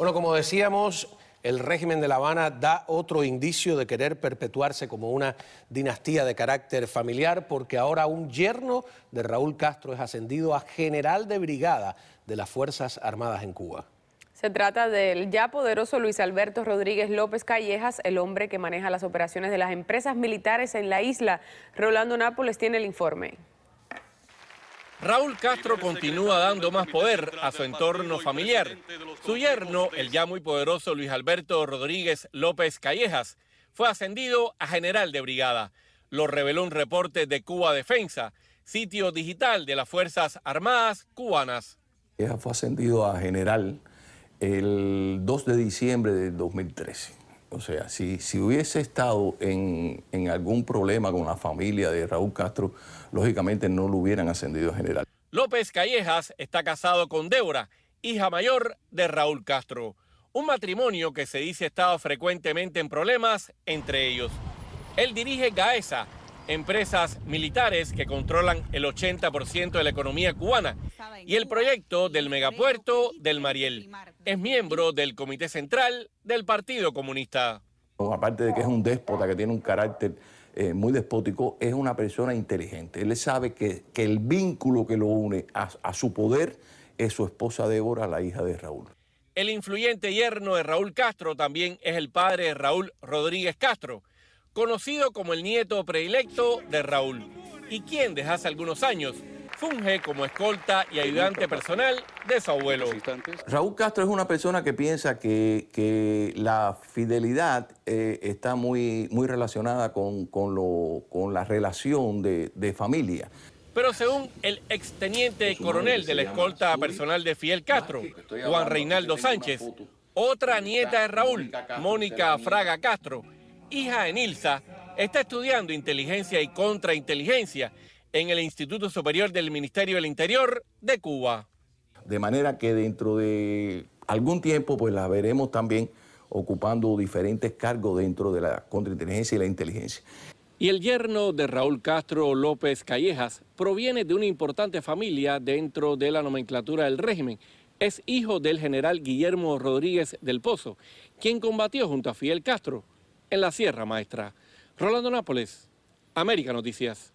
Bueno, como decíamos, el régimen de La Habana da otro indicio de querer perpetuarse como una dinastía de carácter familiar, porque ahora un yerno de Raúl Castro es ascendido a general de brigada de las Fuerzas Armadas en Cuba. Se trata del ya poderoso Luis Alberto Rodríguez López Callejas, el hombre que maneja las operaciones de las empresas militares en la isla. Rolando Nápoles tiene el informe. Raúl Castro continúa dando más poder a su entorno familiar. Su yerno, el ya muy poderoso Luis Alberto Rodríguez López Callejas, fue ascendido a general de brigada. Lo reveló un reporte de Cuba Defensa, sitio digital de las Fuerzas Armadas cubanas. Ella fue ascendido a general el 2 de diciembre de 2013. O sea, si, si hubiese estado en, algún problema con la familia de Raúl Castro, lógicamente no lo hubieran ascendido a general. López Callejas está casado con Débora, hija mayor de Raúl Castro. Un matrimonio que se dice estado frecuentemente en problemas entre ellos. Él dirige GAESA, empresas militares que controlan el 80% de la economía cubana y el proyecto del megapuerto del Mariel. Es miembro del Comité Central del Partido Comunista. Aparte de que es un déspota, que tiene un carácter eh, muy despótico, es una persona inteligente. Él sabe que, el vínculo que lo une a, a su poder es su esposa Débora, la hija de Raúl. El influyente yerno de Raúl Castro también es el padre de Raúl Rodríguez Castro, conocido como el nieto predilecto de Raúl, y quien desde hace algunos años funge como escolta y ayudante personal de su abuelo. Raúl Castro es una persona que piensa que, la fidelidad eh, está muy, muy relacionada con, con, la relación de, familia. Pero según el exteniente coronel de la escolta personal de Fiel Castro, ah, Juan Reinaldo Sánchez, otra nieta de Raúl, Mónica Fraga Castro, hija de Nilsa, está estudiando inteligencia y contrainteligencia en el Instituto Superior del Ministerio del Interior de Cuba. De manera que dentro de algún tiempo pues la veremos también ocupando diferentes cargos dentro de la contrainteligencia y la inteligencia. Y el yerno de Raúl Castro López Callejas proviene de una importante familia dentro de la nomenclatura del régimen. Es hijo del general Guillermo Rodríguez del Pozo, quien combatió junto a Fidel Castro en la Sierra Maestra. Rolando Nápoles, América Noticias.